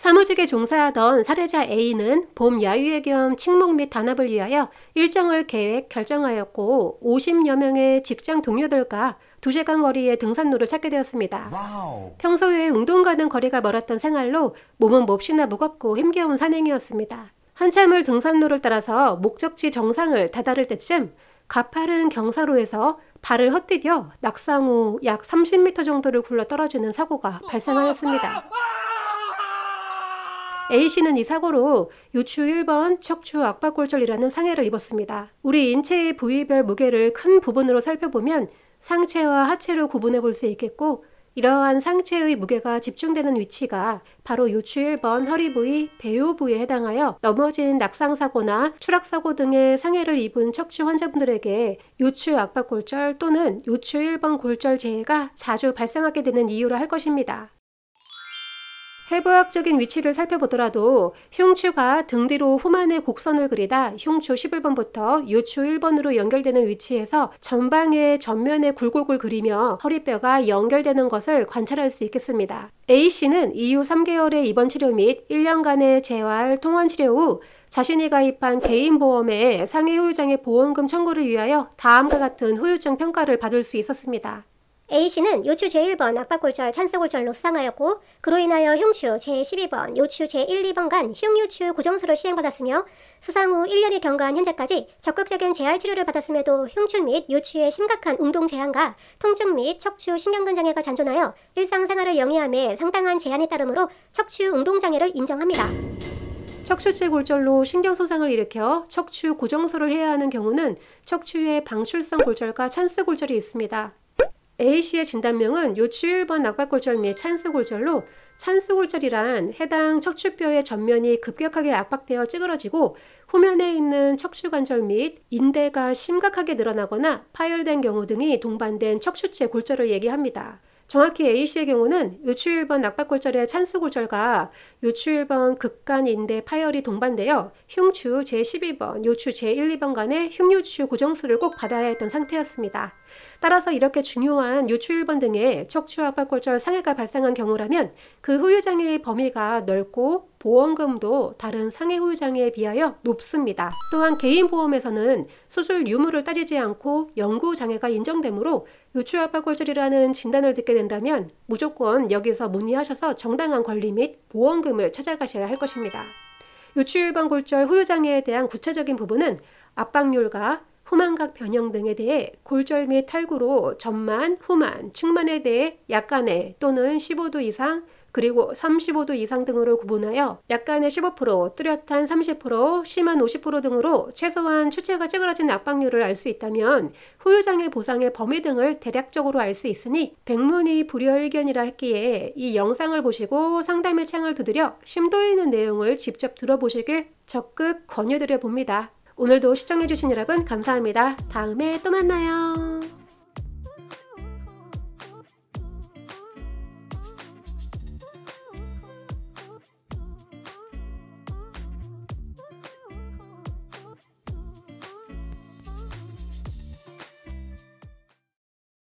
사무직에 종사하던 살해자 A는 봄 야유회 겸 침묵 및 단합을 위하여 일정을 계획 결정하였고 50여 명의 직장 동료들과 두세 간 거리의 등산로를 찾게 되었습니다. 와우. 평소에 운동 가는 거리가 멀었던 생활로 몸은 몹시나 무겁고 힘겨운 산행이었습니다. 한참을 등산로를 따라서 목적지 정상을 다다를 때쯤 가파른 경사로에서 발을 헛디뎌 낙상 후 약 30m 정도를 굴러 떨어지는 사고가 발생하였습니다. 어, 어, 어, A씨는 이 사고로 요추 1번 척추 악박골절이라는 상해를 입었습니다. 우리 인체의 부위별 무게를 큰 부분으로 살펴보면 상체와 하체로 구분해 볼 수 있겠고 이러한 상체의 무게가 집중되는 위치가 바로 요추 1번 허리 부위, 배요 부위에 해당하여 넘어진 낙상사고나 추락사고 등의 상해를 입은 척추 환자분들에게 요추 악박골절 또는 요추 1번 골절 재해가 자주 발생하게 되는 이유라 할 것입니다. 해부학적인 위치를 살펴보더라도 흉추가 등 뒤로 후만의 곡선을 그리다 흉추 11번부터 요추 1번으로 연결되는 위치에서 전방의 전면의 굴곡을 그리며 허리뼈가 연결되는 것을 관찰할 수 있겠습니다. A씨는 이후 3개월의 입원 치료 및 1년간의 재활 통원 치료 후 자신이 가입한 개인보험에 상해 후유장애 보험금 청구를 위하여 다음과 같은 후유증 평가를 받을 수 있었습니다. A씨는 요추 제1번 악박골절 찬스골절로 수상하였고 그로 인하여 흉추 제12번 요추 제1, 2번 간 흉요추 고정술을 시행받았으며 수상 후 1년이 경과한 현재까지 적극적인 재활 치료를 받았음에도 흉추 및 요추의 심각한 운동 제한과 통증 및 척추 신경근 장애가 잔존하여 일상생활을 영위함에 상당한 제한이 따르므로 척추 운동 장애를 인정합니다. 척추체 골절로 신경 손상을 일으켜 척추 고정술을 해야 하는 경우는 척추의 방출성 골절과 찬스 골절이 있습니다. A씨의 진단명은 요추 1번 악박골절및 찬스골절로 찬스골절이란 해당 척추뼈의 전면이 급격하게 압박되어 찌그러지고 후면에 있는 척추관절 및 인대가 심각하게 늘어나거나 파열된 경우 등이 동반된 척추체 골절을 얘기합니다. 정확히 A씨의 경우는 요추 1번 악박골절의 찬스골절과 요추 1번 극간인대 파열이 동반되어 흉추 제12번, 요추 제1, 2번 간의 흉요추 고정술을 꼭 받아야 했던 상태였습니다. 따라서 이렇게 중요한 요추일번 등의 척추압박골절 상해가 발생한 경우라면 그 후유장애의 범위가 넓고 보험금도 다른 상해 후유장애에 비하여 높습니다. 또한 개인 보험에서는 수술 유무를 따지지 않고 연구 장애가 인정되므로 요추압박골절이라는 진단을 듣게 된다면 무조건 여기서 문의하셔서 정당한 권리 및 보험금을 찾아가셔야 할 것입니다. 요추일번 골절 후유장애에 대한 구체적인 부분은 압박률과 후만각 변형 등에 대해 골절및 탈구로 전만, 후만, 측만에 대해 약간의 또는 15도 이상 그리고 35도 이상 등으로 구분하여 약간의 15%, 뚜렷한 30%, 심한 50% 등으로 최소한 추체가 찌그러진 압박률을 알 수 있다면 후유장애 보상의 범위 등을 대략적으로 알 수 있으니 백문이 불여일견이라 했기에 이 영상을 보시고 상담의 창을 두드려 심도 있는 내용을 직접 들어보시길 적극 권유드려 봅니다. 오늘도 시청해주신 여러분 감사합니다. 다음에 또 만나요.